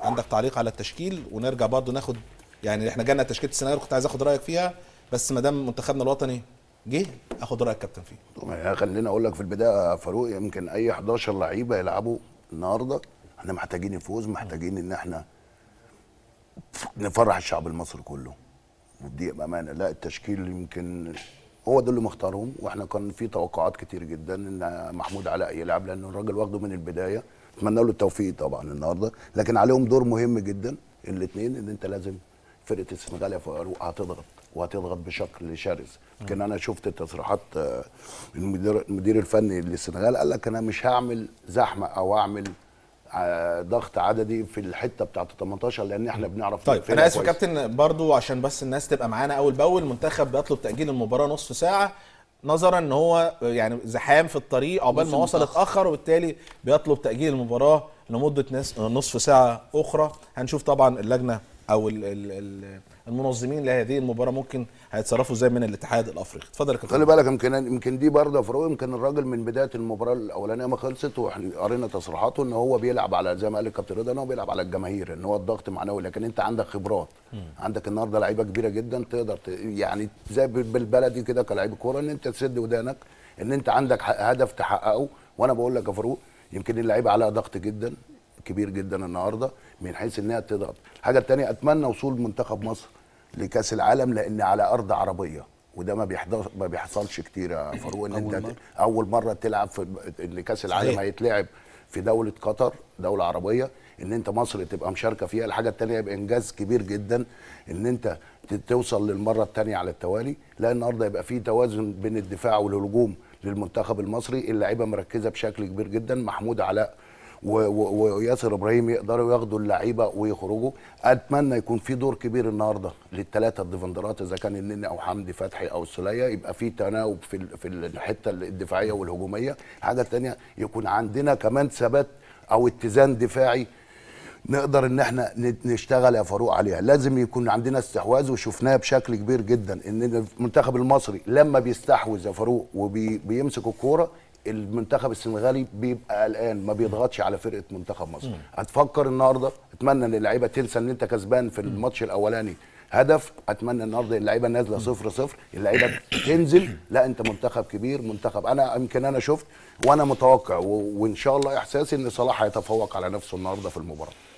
عندك تعليق على التشكيل ونرجع برضه ناخد يعني احنا جالنا تشكيله السيناريو كنت عايز اخد رايك فيها بس ما دام منتخبنا الوطني جه اخد راي الكابتن فيه يعني خليني اقول لك في البدايه يا فاروق يمكن اي 11 لعيبه يلعبوا النهارده احنا محتاجين الفوز محتاجين ان احنا نفرح الشعب المصري كله ودي بامانه لا التشكيل يمكن هو دول اللي مختارهم واحنا كان في توقعات كتير جدا ان محمود علاء يلعب لان الراجل واخده من البدايه اتمنى له التوفيق طبعا النهارده لكن عليهم دور مهم جدا الاثنين ان انت لازم فرقه السنغال فاروق هتضغط وهتضغط بشكل شرس لكن انا شفت تصريحات آه، المدير الفني للسنغال قال لك انا مش هعمل زحمه او اعمل ضغط عددي في الحته بتاعت 18 لان احنا بنعرف طيب انا اسف كابتن برضو عشان بس الناس تبقى معانا اول باول المنتخب بيطلب تاجيل المباراه نصف ساعه نظرا ان هو يعني زحام في الطريق عقبال ما وصل اتاخر وبالتالي بيطلب تاجيل المباراه لمده نصف ساعه اخرى هنشوف طبعا اللجنه او الـ الـ الـ المنظمين لهذه المباراه ممكن هيتصرفوا زي من الاتحاد الافريقي اتفضل يا كابتن خلي بالك يمكن يمكن دي برضه فروق يمكن الراجل من بدايه المباراه الاولانيه ما خلصت واحنا قرينا تصريحاته ان هو بيلعب على زي ما قال الكابتن رضا ان هو بيلعب على الجماهير ان هو الضغط معنوي لكن انت عندك خبرات م. عندك النهارده لعيبه كبيره جدا تقدر يعني زي بالبلدي كده كلاعب كوره ان انت تسد ودانك ان انت عندك هدف تحققه وانا بقول لك يا فاروق يمكن اللعيبه عليها ضغط جدا كبير جدا النهارده من حيث انها تضغط الحاجه الثانيه اتمنى وصول منتخب مصر لكاس العالم لان على ارض عربيه وده ما بيحضر ما بيحصلش كتير يا فاروق ان انت مرة. اول مره تلعب في ان كاس العالم هيتلعب في دوله قطر دوله عربيه ان انت مصر تبقى مشاركه فيها الحاجه الثانيه يبقى انجاز كبير جدا ان انت توصل للمره الثانيه على التوالي لا النهارده يبقى في توازن بين الدفاع والهجوم للمنتخب المصري اللعيبه مركزه بشكل كبير جدا محمود علاء وياسر ابراهيم يقدروا ياخدوا اللعيبه ويخرجوا اتمنى يكون في دور كبير النهارده للثلاثه الديفندرات اذا كان النني او حمدي فتحي او السليه يبقى في تناوب في في الحته الدفاعيه والهجوميه حاجه ثانيه يكون عندنا كمان ثبات او اتزان دفاعي نقدر ان احنا نشتغل يا فاروق عليها لازم يكون عندنا استحواذ وشفناه بشكل كبير جدا ان المنتخب المصري لما بيستحوذ يا فاروق وبيمسك الكوره المنتخب السنغالي بيبقى قلقان ما بيضغطش على فرقه منتخب مصر هتفكر النهارده اتمنى ان اللعيبه تنسى ان انت كسبان في الماتش الاولاني هدف اتمنى النهارده اللعيبه نازله صفر صفر اللعيبه تنزل لا انت منتخب كبير منتخب انا يمكن انا شفت وانا متوقع وان شاء الله احساسي ان صلاح هيتفوق على نفسه النهارده في المباراه